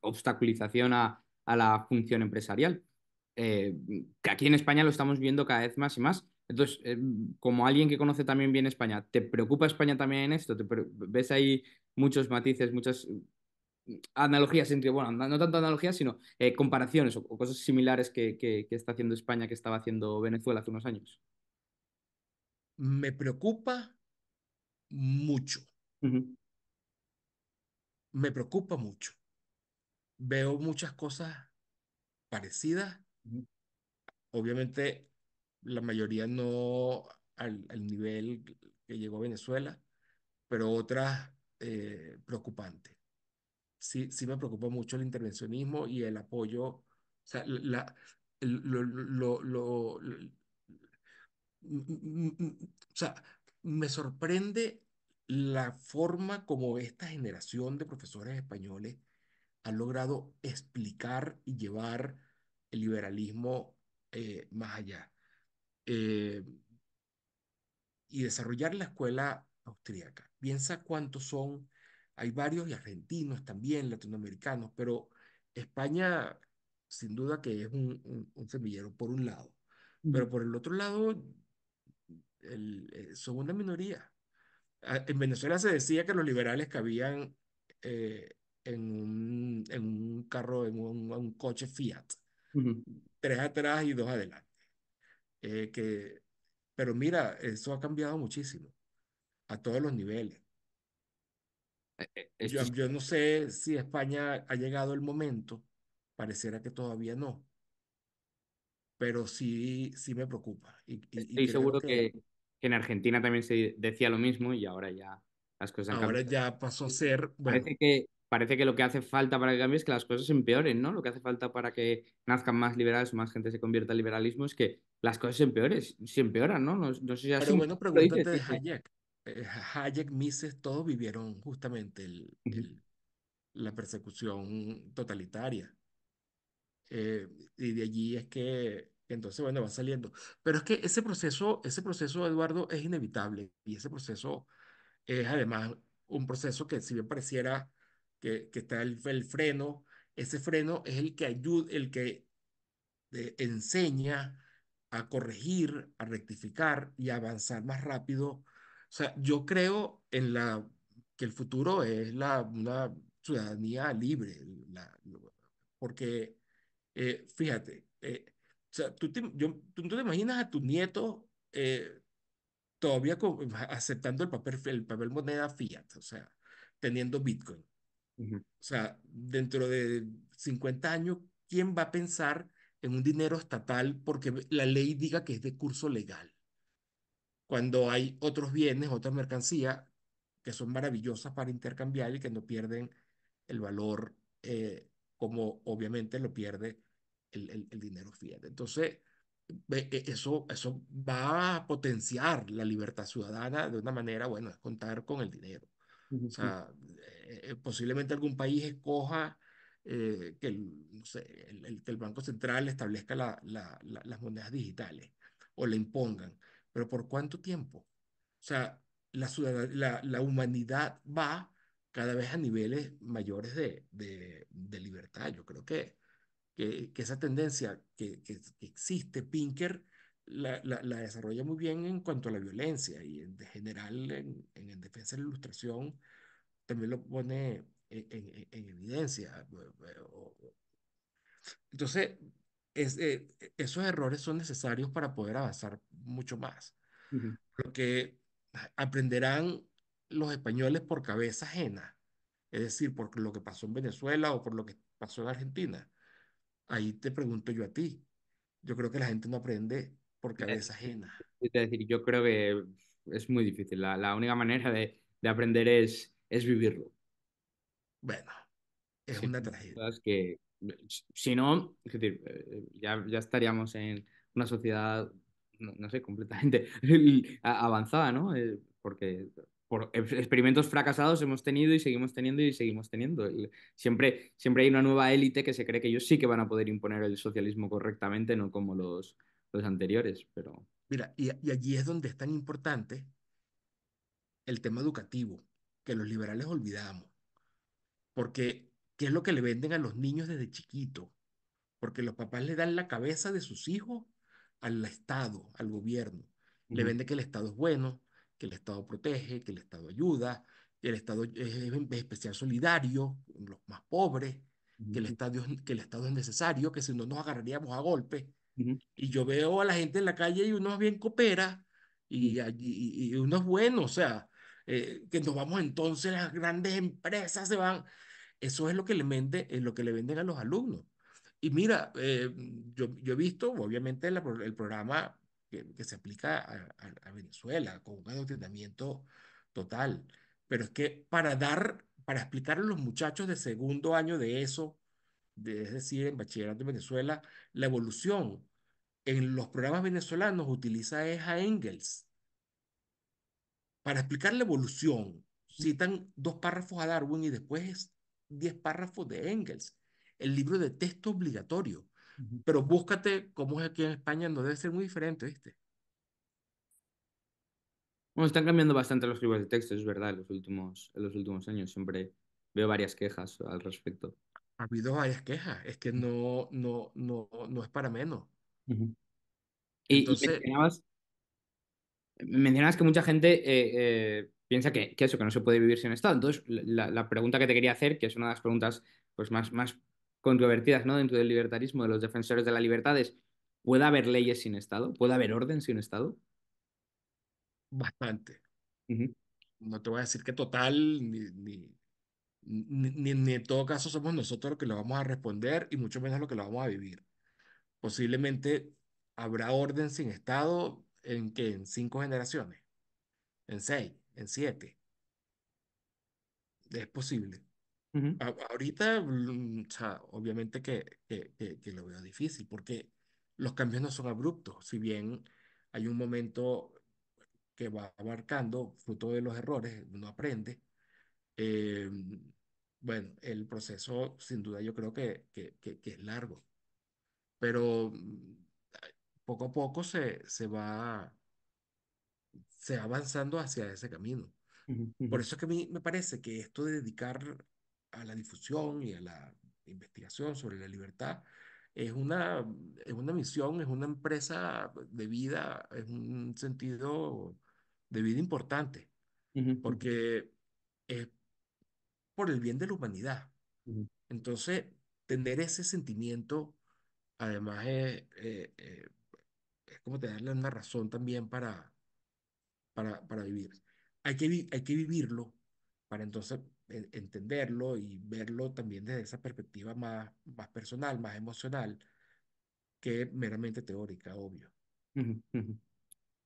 [SPEAKER 1] obstaculización a, la función empresarial. Eh, que aquí en España lo estamos viendo cada vez más y más. Entonces, eh, como alguien que conoce también bien España, ¿te preocupa España también en esto? ¿Ves ahí muchos matices, muchas analogías entre, bueno, no tanto analogías, sino eh, comparaciones o, cosas similares que, está haciendo España, que estaba haciendo Venezuela hace unos años?
[SPEAKER 2] Me preocupa mucho. Me preocupa mucho. Veo muchas cosas parecidas. Obviamente, la mayoría no al, nivel que llegó a Venezuela, pero otras eh, preocupantes sí, me preocupa mucho el intervencionismo y el apoyo, o sea, me sorprende la forma como esta generación de profesores españoles ha logrado explicar y llevar el liberalismo eh, más allá eh, y desarrollar la escuela austríaca. Piensa cuántos son hay varios y argentinos también, latinoamericanos, pero España sin duda que es un, un, semillero por un lado, pero por el otro lado eh, son una minoría. Ah, en Venezuela se decía que los liberales cabían eh, en, un, en, un, carro, en un, coche Fiat, tres atrás y dos adelante. Eh, que, pero mira, eso ha cambiado muchísimo a todos los niveles. Eh, eh, yo, yo, no sé si España ha llegado el momento, pareciera que todavía no, pero sí, sí me preocupa. Y, Estoy seguro que...
[SPEAKER 1] que... en Argentina también se decía lo mismo y ahora ya las cosas han Ahora
[SPEAKER 2] ya pasó a ser... parece,
[SPEAKER 1] que, parece que lo que hace falta para que cambie es que las cosas empeoren, ¿no? Lo que hace falta para que nazcan más liberales, o más gente se convierta en liberalismo es que las cosas empeoren se empeoran, ¿no? No, no sé si Pero bueno, pregúntate de Hayek.
[SPEAKER 2] Eh, Hayek, Mises, todos vivieron justamente la persecución totalitaria. Eh, y de allí es que entonces, bueno, va saliendo. Pero es que ese proceso, ese proceso, Eduardo, es inevitable y ese proceso es además un proceso que si bien pareciera que, que está el, freno, ese freno es el que ayuda, el que eh, enseña a corregir, a rectificar y a avanzar más rápido o sea, yo creo en la, que el futuro es la, una ciudadanía libre, porque eh, fíjate, eh, o sea, tú te, te imaginas a tu nieto eh, todavía aceptando el papel, el papel moneda fiat, o sea, teniendo Bitcoin. O sea, dentro de 50 años, ¿quién va a pensar en un dinero estatal porque la ley diga que es de curso legal? cuando hay otros bienes, otras mercancías que son maravillosas para intercambiar y que no pierden el valor eh, como obviamente lo pierde el, dinero fiat. Entonces, e, eso, eso va a potenciar la libertad ciudadana de una manera, bueno, es contar con el dinero. O sea, eh, eh, posiblemente algún país escoja que, el, el, Banco Central establezca las monedas digitales o le impongan pero ¿por cuánto tiempo? O sea, la, la, humanidad va cada vez a niveles mayores de, libertad. Yo creo que, que, esa tendencia que, existe, Pinker, la, desarrolla muy bien en cuanto a la violencia y en general en, defensa de la ilustración también lo pone en evidencia. Eh, eh, Entonces, es, eh, esos errores son necesarios para poder avanzar mucho más. lo que Porque ah, aprenderán los españoles por cabeza ajena, es decir, por lo que pasó en Venezuela o por lo que pasó en Argentina. Ahí te pregunto yo a ti. Yo creo que la gente no aprende por eh, cabeza ajena.
[SPEAKER 1] Es decir, yo creo que es muy difícil. La, la única manera de, de, aprender es, es vivirlo.
[SPEAKER 2] Bueno, es una tragedia.
[SPEAKER 1] Que, si no, es decir, eh, ya, ya estaríamos en una sociedad, no, sé, completamente [laughs] avanzada, ¿no? Eh, porque por experimentos fracasados hemos tenido y seguimos teniendo y seguimos teniendo. Siempre, siempre hay una nueva élite que se cree que ellos sí que van a poder imponer el socialismo correctamente, no como los, los anteriores, pero...
[SPEAKER 2] Mira, y, y allí es donde es tan importante el tema educativo, que los liberales olvidamos, porque ¿Qué es lo que le venden a los niños desde chiquito, porque los papás le dan la cabeza de sus hijos al Estado, al gobierno. Le venden que el Estado es bueno, que el Estado protege, que el Estado ayuda, que el Estado es, especial solidario los más pobres, que, el Estado, que el Estado es necesario, que si no nos agarraríamos a golpe. Y yo veo a la gente en la calle y unos bien coopera y, y, y unos buenos, o sea, eh, que nos vamos entonces, las grandes empresas se van, eso es lo que le, es eh, lo que le venden a los alumnos. Y mira, eh, yo, he visto, obviamente, el programa que, se aplica a, Venezuela con un adoctrinamiento total. Pero es que para dar, para explicar a los muchachos de segundo año de eso, es decir, en bachillerato de Venezuela, la evolución en los programas venezolanos utiliza es a Engels. Para explicar la evolución, mm. citan dos párrafos a Darwin y después 10 párrafos de Engels, el libro de texto obligatorio. Pero búscate cómo es aquí en España, no debe ser muy diferente, ¿viste?
[SPEAKER 1] Bueno, están cambiando bastante los libros de texto, es verdad, en los últimos, en los últimos años. Siempre veo varias quejas al respecto.
[SPEAKER 2] Ha habido varias quejas, es que no, no, no, no es para menos. Y,
[SPEAKER 1] mencionabas, que mucha gente eh, eh, piensa que, eso, que no se puede vivir sin Estado. Entonces, la, pregunta que te quería hacer, que es una de las preguntas pues, más, más controvertidas ¿no? dentro del libertarismo, de los defensores de la libertad, es, ¿puede haber leyes sin Estado? ¿Puede haber orden sin Estado?
[SPEAKER 2] Bastante. No te voy a decir que total, ni, ni, en todo caso somos nosotros los que lo vamos a responder y mucho menos los que lo vamos a vivir. Posiblemente habrá orden sin Estado en que en cinco generaciones, en seis en siete. Es posible. ahorita, mm, obviamente que, que, que, lo veo difícil porque los cambios no son abruptos, si bien hay un momento que va abarcando, fruto de los errores, uno aprende. Em, bueno, el proceso sin duda yo creo que, que, que, que es largo, pero mm, poco a poco se, se va se va avanzando hacia ese camino. Por eso es que a mí me parece que esto de dedicar a la difusión y a la investigación sobre la libertad es una, es una misión, es una empresa de vida, es un sentido de vida importante, porque es por el bien de la humanidad. Entonces, tener ese sentimiento, además, es, eh, es, eh, eh, es como tenerle una razón también para, para, vivir. Hay que, hay que vivirlo para entonces eh, entenderlo y verlo también desde esa perspectiva más, más personal, más emocional, que meramente teórica, obvio.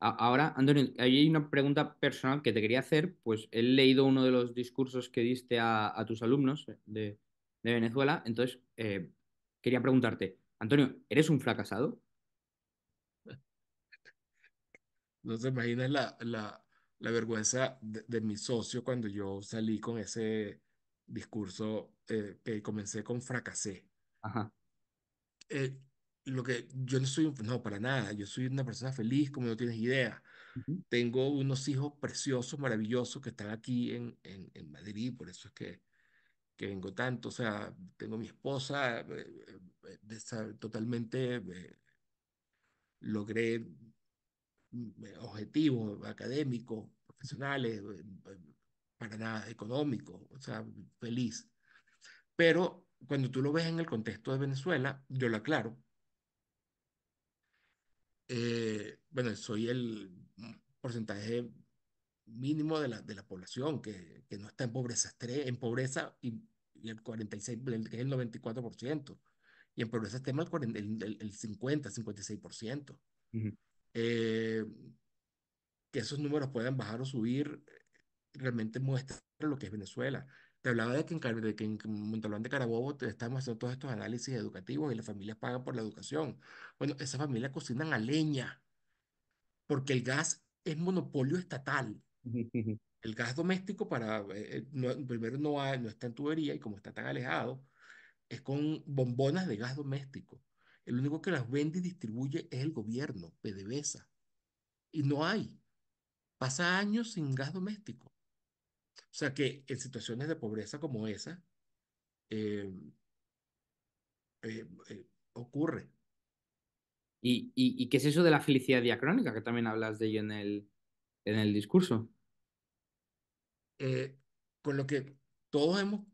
[SPEAKER 1] Ahora, Antonio, hay una pregunta personal que te quería hacer, pues he leído uno de los discursos que diste a, tus alumnos eh, de, Venezuela, entonces eh, quería preguntarte, Antonio, ¿eres un
[SPEAKER 2] fracasado? No te imaginas la, la, la vergüenza de, mi socio cuando yo salí con ese discurso eh, que comencé con fracasé. Ajá. Eh, lo que yo no soy, no, para nada, yo soy una persona feliz como no tienes idea. Tengo unos hijos preciosos, maravillosos que están aquí en, en, en Madrid, por eso es que, que vengo tanto. O sea, tengo mi esposa, eh, totalmente logré Mm, objetivos académicos, profesionales, em, em, para nada económicos, o sea, feliz. Pero cuando tú lo ves en el contexto de Venezuela, yo lo aclaro. Eh, bueno, soy el mm, porcentaje mínimo de la, de la población que, que no está en pobreza, en pobreza y, y el 46, que es el 94%, y en pobreza extrema el, 50, 56%. Uh eh, que esos números puedan bajar o subir, realmente muestra lo que es Venezuela. Te hablaba de que en, de que en Montalbán de Carabobo estamos haciendo todos estos análisis educativos y las familias pagan por la educación. Bueno, esas familias cocinan a leña porque el gas es monopolio estatal. El gas doméstico para, eh, eh, primero no, no está en tubería y como está tan alejado, es con bombonas de gas doméstico. El único que las vende y distribuye es el gobierno, PDVSA. Y no hay. Pasa años sin gas doméstico. O sea que en situaciones de pobreza como esa, eh, eh, eh, ocurre.
[SPEAKER 1] ¿Y, qué es eso de la felicidad diacrónica, que también hablas de ello en el, en el discurso?
[SPEAKER 2] con lo que todos hemos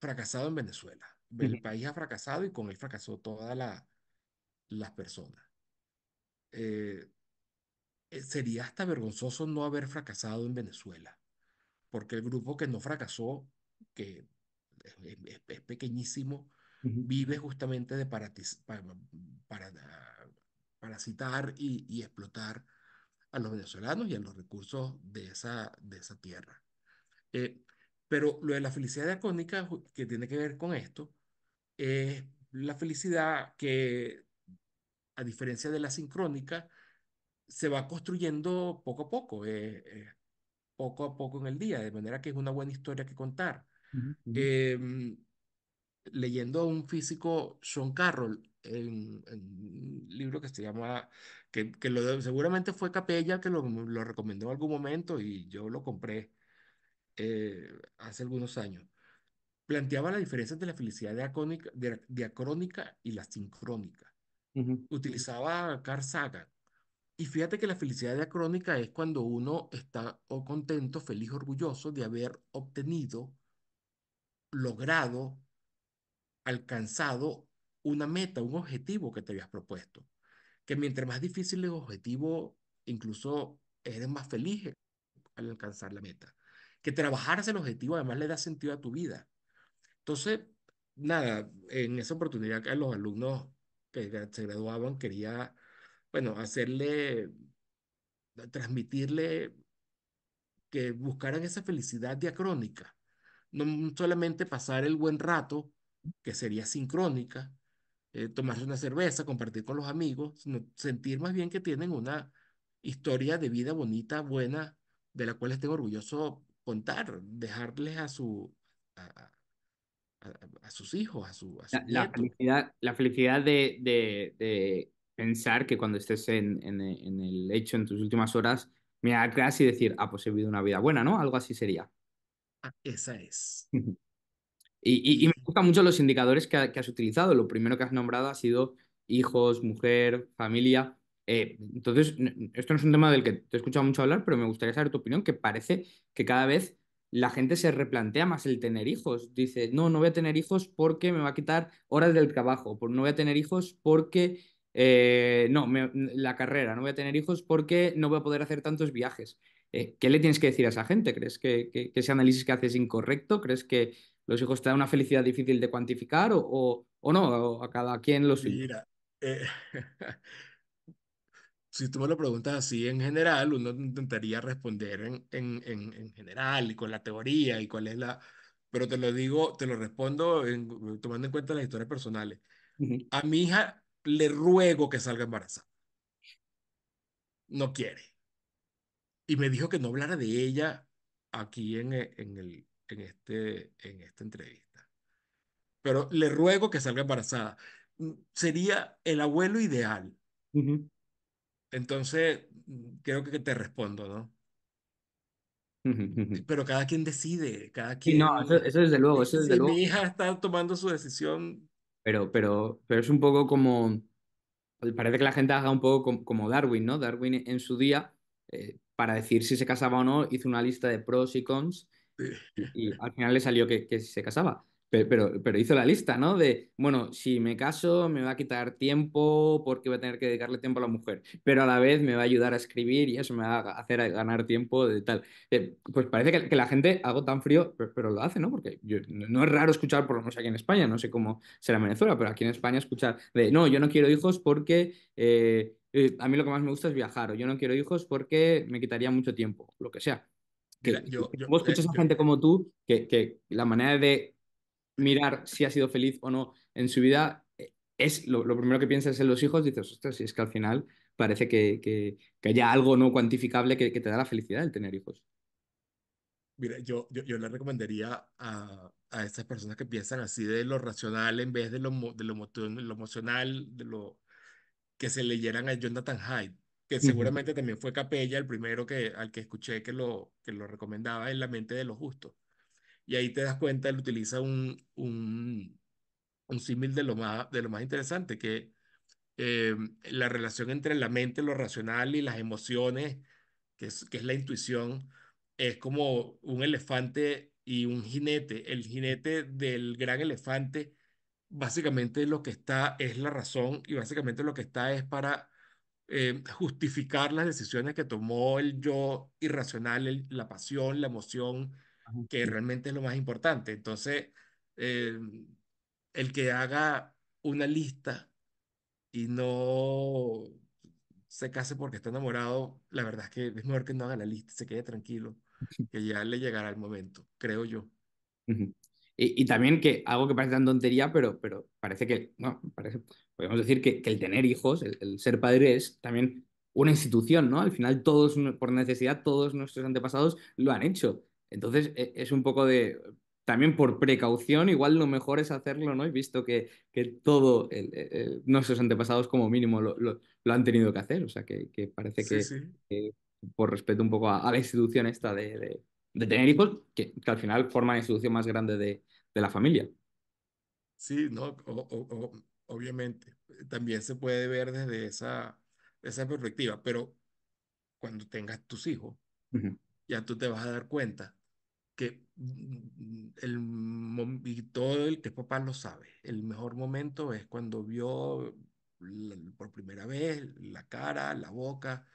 [SPEAKER 2] fracasado en Venezuela el país ha fracasado y con él fracasó todas la, las personas. Eh, eh, sería hasta vergonzoso no haber fracasado en Venezuela, porque el grupo que no fracasó, que es, pequeñísimo, vive justamente de para, para, ah, para citar y, y, explotar a los venezolanos y a los recursos de esa, de esa tierra. Eh, pero lo de la felicidad acónica que tiene que ver con esto, es eh, la felicidad que, a diferencia de la sincrónica, se va construyendo poco a poco, eh, eh, poco a poco en el día, de manera que es una buena historia que contar. Em, leyendo a un físico, Sean Carroll, en, un libro que se llama, que, que lo, seguramente fue Capella que lo, lo, recomendó en algún momento y yo lo compré hace algunos años planteaba las diferencias de la felicidad diacrónica, y la sincrónica. Utilizaba Carl Sagan. Y fíjate que la felicidad diacrónica es cuando uno está o contento, feliz, orgulloso de haber obtenido, logrado, alcanzado una meta, un objetivo que te habías propuesto. Que mientras más difícil el objetivo, incluso eres más feliz al alcanzar la meta. Que trabajarse el objetivo además le da sentido a tu vida. Entonces, nada, en esa oportunidad a los alumnos que se graduaban quería, bueno, hacerle, transmitirle que buscaran esa felicidad diacrónica, no solamente pasar el buen rato, que sería sincrónica, eh, tomarse una cerveza, compartir con los amigos, sino sentir más bien que tienen una historia de vida bonita, buena, de la cual estén orgulloso contar, dejarles a su, a, a, sus hijos, a su... A la,
[SPEAKER 1] felicidad, la felicidad de, pensar que cuando estés en, en, el hecho, en tus últimas horas, me atrás y decir, ah, pues he vivido una vida buena, ¿no? Algo así sería.
[SPEAKER 2] Ah, esa es. [laughs]
[SPEAKER 1] y, me gustan mucho los indicadores que, has utilizado. Lo primero que has nombrado ha sido hijos, mujer, familia. Eh, entonces, esto no es un tema del que te he escuchado mucho hablar, pero me gustaría saber tu opinión, que parece que cada vez la gente se replantea más el tener hijos. Dice, no, no voy a tener hijos porque me va a quitar horas del trabajo, no voy a tener hijos porque, eh, no, la carrera, no voy a tener hijos porque no voy a poder hacer tantos viajes. Eh, ¿Qué le tienes que decir a esa gente? ¿Crees que, ese análisis que haces es incorrecto? ¿Crees que los hijos te dan una felicidad difícil de cuantificar o, o, no? a cada quien lo Mira,
[SPEAKER 2] eh, [laughs] si tú me lo preguntas así en general, uno intentaría responder en, en, en, en general y con la teoría y cuál es la... Pero te lo digo, te lo respondo eh, tomando en cuenta las historias personales. A mi hija le ruego que salga embarazada. No quiere. Y me dijo que no hablara de ella aquí en, eh, en, el, en, este, en esta entrevista. Pero le ruego que salga embarazada. Mm, sería el abuelo ideal. Entonces, mm, creo que te respondo, ¿no? Pero cada quien decide, cada quien. no, eso, desde luego, eso luego. Mi hija está tomando su decisión.
[SPEAKER 1] Pero, pero, pero es un poco como. Pues, parece que la gente haga un poco como Darwin, ¿no? Darwin e, en su día, eh, para decir si se casaba o no, hizo una lista de pros y cons. Y al final le salió que se casaba. Pero, hizo la lista, ¿no? De, bueno, si me caso, me va a quitar tiempo porque voy a tener que dedicarle tiempo a la mujer, pero a la vez me va a ayudar a escribir y eso me va a hacer ganar tiempo de tal. Eh, pues parece que, la gente, algo tan frío, pero, lo hace, ¿no? Porque no es raro escuchar, por lo menos aquí en España, no sé cómo será en Venezuela, pero aquí en España escuchar de, no, yo no quiero hijos porque... Eh, eh, a mí lo que más me gusta es viajar, o yo no quiero hijos porque me quitaría mucho tiempo, lo que sea. yo, yo, vos escuchas gente como tú que la manera de mirar si ha sido feliz o no en su vida, eh, es lo, primero que piensas en los hijos, dices, ostras, si es que al final parece que, que, haya algo no cuantificable que, te da la felicidad el tener hijos.
[SPEAKER 2] Mira, yo, yo, le recomendaría a, a esas personas que piensan así de lo racional en vez de lo, emocional, de lo que se leyeran a Jonathan Hyde, que seguramente también fue Capella el primero que, al que escuché que lo, que lo recomendaba en La mente de lo justo. Y ahí te das cuenta, él utiliza un, un, símil de, lo más, de lo más interesante, que eh, la relación entre la mente, lo racional y las emociones, que es, que es la intuición, es como un elefante y un jinete. El jinete del gran elefante, básicamente lo que está es la razón y básicamente lo que está es para eh, justificar las decisiones que tomó el yo irracional, la pasión, la emoción, que realmente es lo más importante. Entonces, eh, el que haga una lista y no se case porque está enamorado, la verdad es que es mejor que no haga la lista, se quede tranquilo, [laughs] que ya le llegará el momento, creo yo.
[SPEAKER 1] Y, también que algo que parece tan tontería, pero, pero parece que, no parece, podemos decir que, el tener hijos, el, el, ser padre es también una institución, ¿no? Al final todos, por necesidad, todos nuestros antepasados lo han hecho. Entonces, e, es un poco de, también por precaución, igual lo mejor es hacerlo, ¿no? He visto que, que todo nuestros antepasados como mínimo lo, han tenido que hacer, o sea, que, parece que, por respeto un poco a, la institución esta de, de, tener hijos, que, al final forma la institución más grande de, la familia.
[SPEAKER 2] Sí, no, obviamente, también se puede ver desde esa, perspectiva, pero cuando tengas tus hijos, ya tú te vas a dar cuenta que
[SPEAKER 1] mm,
[SPEAKER 2] mm, el, y todo el que es papá lo sabe, el mejor momento es cuando vio por primera vez la cara, la boca,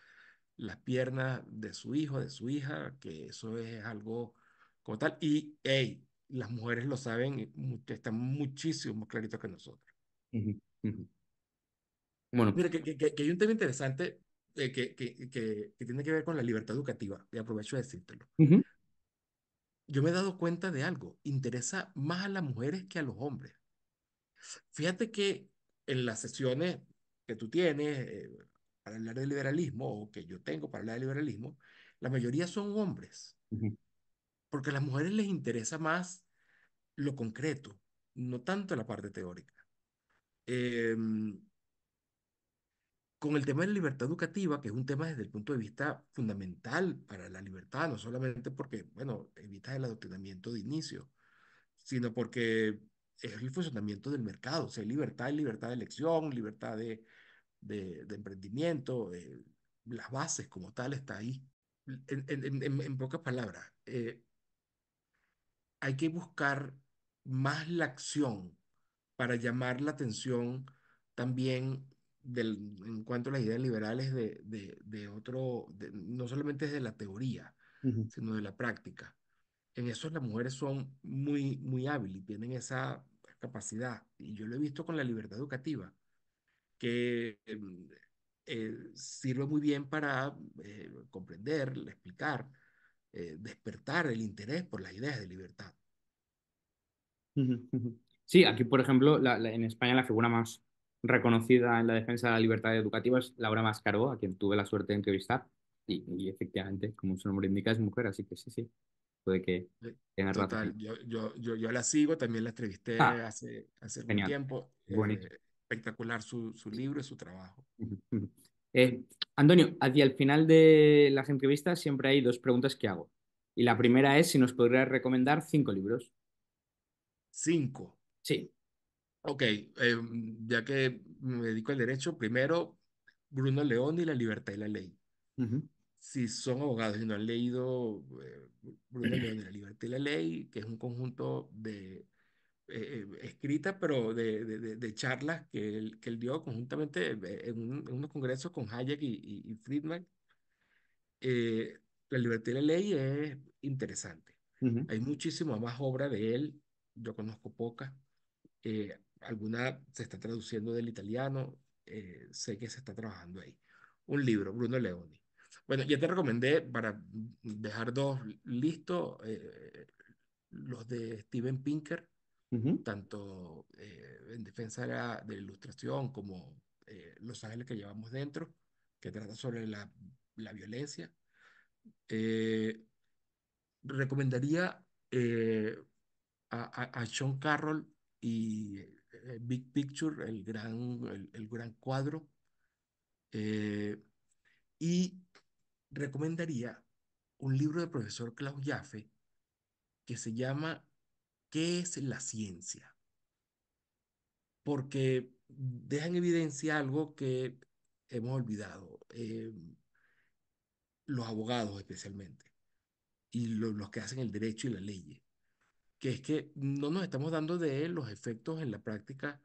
[SPEAKER 2] las piernas de su hijo, de su hija, que eso es algo como tal. Y hey, las mujeres lo saben, están muchísimo más claritos que nosotros. Bueno. Mira, que, que, hay un tema interesante eh, que, que, tiene que ver con la libertad educativa, y aprovecho de decírtelo yo me he dado cuenta de algo, interesa más a las mujeres que a los hombres. Fíjate que en las sesiones que tú tienes eh, para hablar de liberalismo o que yo tengo para hablar de liberalismo, la mayoría son hombres, porque a las mujeres les interesa más lo concreto, no tanto la parte teórica. Eh, con el tema de la libertad educativa, que es un tema desde el punto de vista fundamental para la libertad, no solamente porque, bueno, evita el adoctrinamiento de inicio, sino porque es el funcionamiento del mercado, o sea, libertad, libertad de elección, libertad de, de, emprendimiento, eh, las bases como tal está ahí. En, pocas palabras, eh, hay que buscar más la acción para llamar la atención también en cuanto a las ideas liberales de, de, de otro, no solamente de la teoría, sino de la práctica. En eso las mujeres son muy, muy hábiles y tienen esa capacidad. Y yo lo he visto con la libertad educativa, que em, eh, sirve muy bien para eh, comprender, explicar, eh, despertar el interés por las ideas de libertad.
[SPEAKER 1] Sí, aquí por ejemplo, en España la figura más reconocida en la defensa de la libertad educativa es Laura Mascaró, a quien tuve la suerte de entrevistar. Y, efectivamente, como su nombre indica, es mujer, así que sí, sí, puede que tenga razón.
[SPEAKER 2] Yo, yo, la sigo, también la entrevisté ah, hace, hace tiempo. Eh, espectacular su, libro y su trabajo.
[SPEAKER 1] Eh, Antonio, hacia el final de las entrevistas siempre hay dos preguntas que hago. Y la primera es si nos podrías recomendar cinco libros.
[SPEAKER 2] Cinco. Sí. Ok, em, ya que me dedico al derecho, primero, Bruno León y La libertad y la ley. Si son abogados y no han leído eh, Bruno León y La libertad y la ley, que es un conjunto de eh, eh, escritas, pero de, de, de, charlas que él, que él dio conjuntamente en, unos congresos con Hayek y, Friedman, La libertad y la ley es interesante. Hay muchísima más obra de él, yo conozco pocas. Eh, alguna se está traduciendo del italiano, eh, sé que se está trabajando ahí. Un libro, Bruno Leoni. Bueno, ya te recomendé para dejar dos listos, eh, los de Steven Pinker, tanto eh, en defensa de la, ilustración como Los Ángeles que llevamos dentro, que trata sobre la, la violencia. recomendaría a, a, a Sean Carroll y eh, Big Picture, el gran, el, gran cuadro. Eh, y recomendaría un libro del profesor Klaus Jaffe que se llama ¿Qué es la ciencia? Porque deja en evidencia algo que hemos olvidado, eh, los abogados especialmente, y los que hacen el derecho y la ley que es que no nos estamos dando de los efectos en la práctica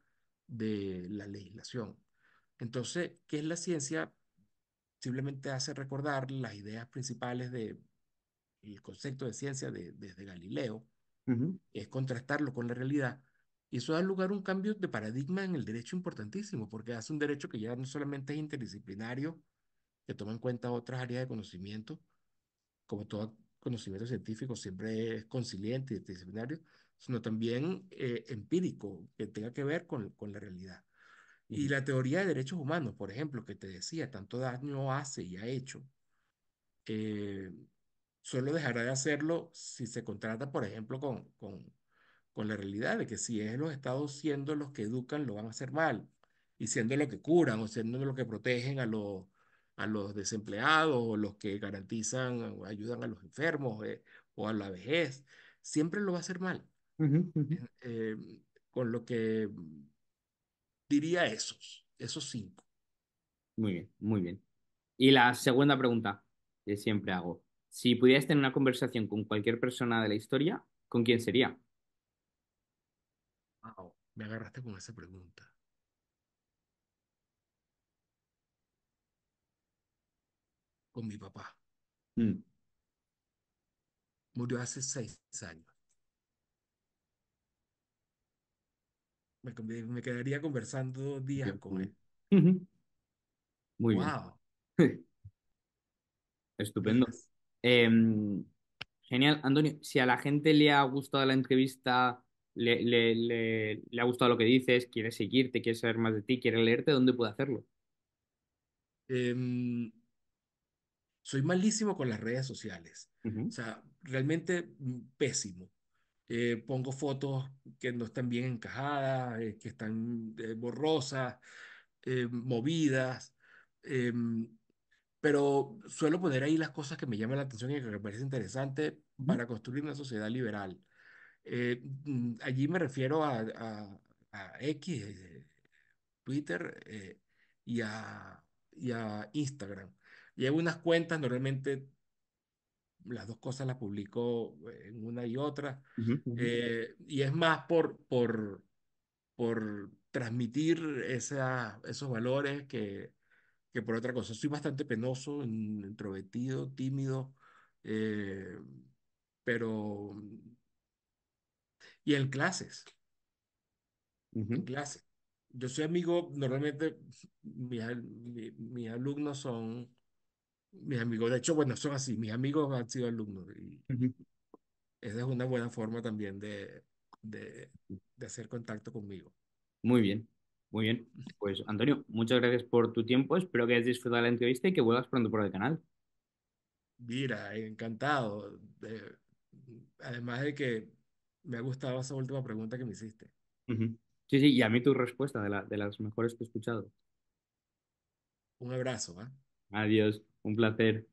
[SPEAKER 2] de la legislación. Entonces, ¿qué es la ciencia? Simplemente hace recordar las ideas principales del el concepto de ciencia de, desde Galileo, es contrastarlo con la realidad, y eso da lugar a un cambio de paradigma en el derecho importantísimo, porque hace un derecho que ya no solamente es interdisciplinario, que toma en cuenta otras áreas de conocimiento, como todo conocimiento científico siempre es conciliante y disciplinario, sino también eh, empírico, que tenga que ver con, con la realidad. Y la teoría de derechos humanos, por ejemplo, que te decía, tanto daño hace y ha hecho, eh, solo dejará de hacerlo si se contrata, por ejemplo, con, con, con la realidad de que si es los estados siendo los que educan, lo van a hacer mal, y siendo los que curan o siendo los que protegen a los a los desempleados o los que garantizan o ayudan a los enfermos eh, o a la vejez, siempre lo va a hacer mal. Eh, con lo que diría esos, esos cinco.
[SPEAKER 1] Muy bien, muy bien. Y la segunda pregunta que siempre hago. Si pudieras tener una conversación con cualquier persona de la historia, ¿con quién sería?
[SPEAKER 2] me agarraste con esa pregunta. con mi papá. Mm. Murió hace seis años. Me, quedaría conversando días con él.
[SPEAKER 1] Muy wow. bien. [laughs] Estupendo. Em, genial, Antonio. Si a la gente le ha gustado la entrevista, le, ha gustado lo que dices, quiere seguirte, quiere saber más de ti, quiere leerte, ¿dónde puede
[SPEAKER 2] hacerlo? Em, soy malísimo con las redes sociales. O sea, realmente mm, pésimo. Eh, pongo fotos que no están bien encajadas, eh, que están eh, borrosas, movidas, pero suelo poner ahí las cosas que me llaman la atención y que me parecen interesantes para construir una sociedad liberal. Mm, allí me refiero a, X, Twitter y y, a, Instagram. Llevo unas cuentas, normalmente las dos cosas las publico en una y otra. Eh, y es más por, por, por transmitir esos valores que, que por otra cosa. Soy bastante penoso, introvertido, tímido, eh, pero... Y en clases. En clases. Yo soy amigo, normalmente mis alumnos son mis amigos, de hecho, bueno, son así, mis amigos han sido alumnos y esa es una buena forma también de, de, hacer contacto conmigo.
[SPEAKER 1] Muy bien, muy bien. Pues Antonio, muchas gracias por tu tiempo, espero que hayas disfrutado la entrevista y que vuelvas pronto por el canal.
[SPEAKER 2] Mira, encantado. además de que me ha gustado esa última pregunta que me hiciste.
[SPEAKER 1] Sí, sí, y a mí tu respuesta de, la, de las mejores que he escuchado.
[SPEAKER 2] Un abrazo. ¿eh?
[SPEAKER 1] Adiós. Un placer.